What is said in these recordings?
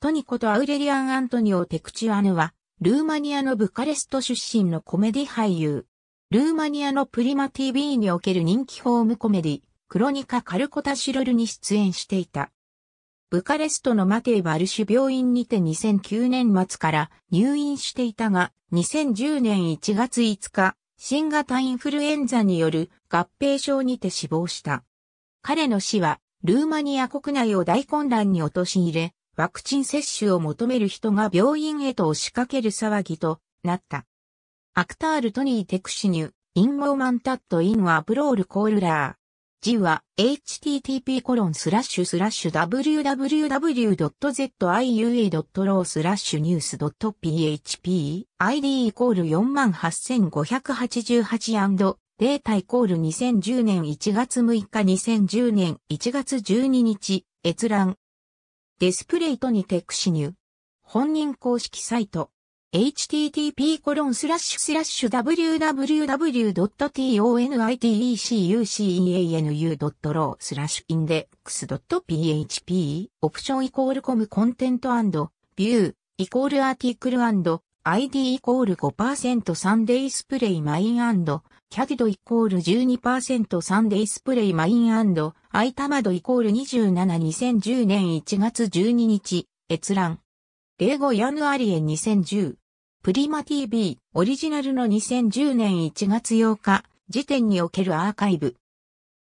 トニコとアウレリアン・アントニオ・テクチュアヌは、ルーマニアのブカレスト出身のコメディ俳優。ルーマニアのプリマ TV における人気ホームコメディ、クロニカ・カルコタシロルに出演していた。ブカレストのマテイ・バルシュ病院にて2009年末から入院していたが、2010年1月5日、新型インフルエンザによる合併症にて死亡した。彼の死は、ルーマニア国内を大混乱に陥れ、ワクチン接種を求める人が病院へと押しかける騒ぎとなった。アクタールトニーテクシニュ、インモーマンタットインワブロールコールラー。字は http コロンスラッシュスラッシュ w w w z i u a r o スラッシュニュース .php ID イコール 48588& データイコール2010年1月6日2010年1月12日閲覧デスプレイとにテックシニュ。本人公式サイト。http://www.tonitecucanu.ro スラッシュインデックス .php オプションイコールコムコンテントビューイコールアーティクル &ID イコール5%サンデイスプレイマインキャディドイコール12%サンデイスプレイマインアイタマドイコール272010年1月12日、閲覧。0ゴヤヌアリエ2010。プリマ TV、オリジナルの2010年1月8日、時点におけるアーカイブ。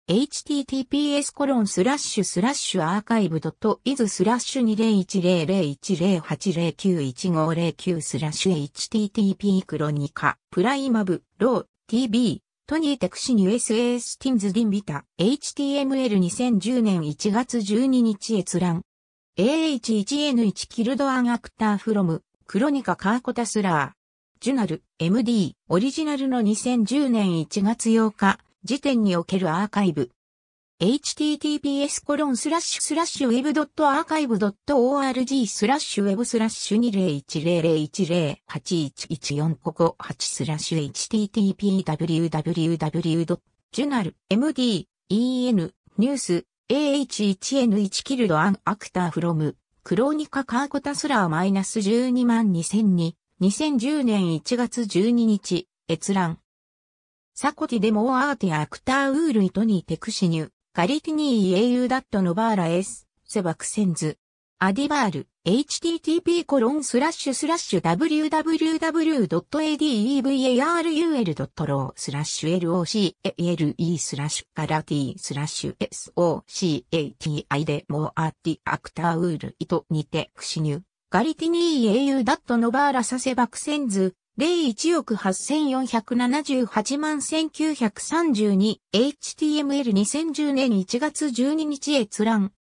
https コロンスラッシュスラッシュアーカイブドットイズスラッシュ20100108091509スラッシュ http クロニカプライマブロー TB、トニーテクシン USA スティンズディンビタ、HTML2010 年1月12日閲覧。AH1N1 キルドアンアクターフロム、クロニカカーコタスラー。ジュナル、MD、オリジナルの2010年1月8日、時点におけるアーカイブ。https コロンスラッシュスラッシュ web.archive.org スラッシュ web スラッシュ201001081114ここ8スラッシュ httpwww.journal.md.en ニュース ah1n1 キルドアンアクターフロムクローニカカーコタスラーマイナス12万2002 2 0年1月12日閲覧サコティデモアーティアクターウールイトニーテクシニューガリティニー英雄ダットノバーラエス、セバクセンズ。アディバール、http コロンスラッシュスラッシュ www.adevarul.ro スラッシュ locaele スラッシュラティスラッシュ socati でもアティアクターウールトにてクシニュガリティニー英雄ダットノバーラサセバクセンズ。イ1億8478万 1932HTML2010 年1月12日閲覧。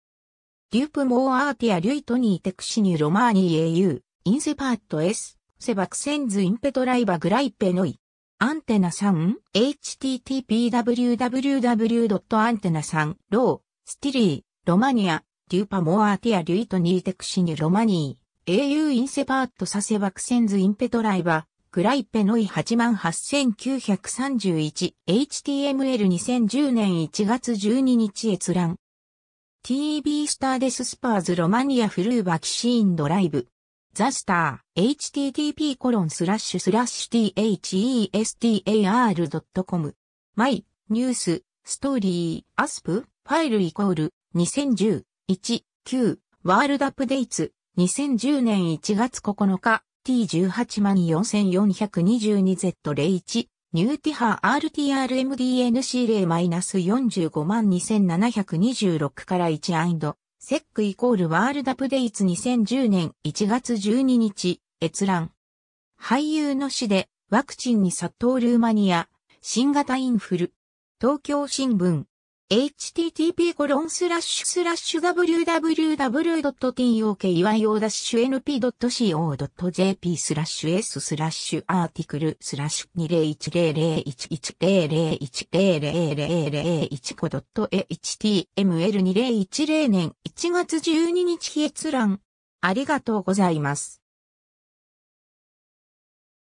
デュプモーアーティア・リュイトニー・テクシニュ・ロマーニー・ AU・ インセパート・エス、セバクセンズ・インペトライバ・グライペノイ。アンテナ 3http://www.antena3 ロー、スティリー、ロマニア、デューパモアーティア・リュイトニー・テクシニュ・ロマニー、au インセパート・サセバクセンズ・インペトライバ、グライペノイ 88931HTML2010 年1月12日閲覧。t b スターデススパーズロマニアフルーバキシーンドライブ。ザスター、http コロンスラッシュスラッシュ thestar.com。マイ、ニュース、ストーリー、アスプ、ファイルイコール、2010、1、9、ワールドアップデイツ、2010年1月9日、T184422Z01、ニューティハー RTRMDNC0-45226 から1セックイコールワールドアップデイツ2010年1月12日、閲覧。俳優の死でワクチンに殺到ルーマニア、新型インフル。東京新聞。http コロンスラッシュスラッシュ www.tokyo-np.co.jp スラッシュ s スラッシュアーティクルスラッシュ201010100001コ .html2010 年1月12日閲覧。ありがとうございます。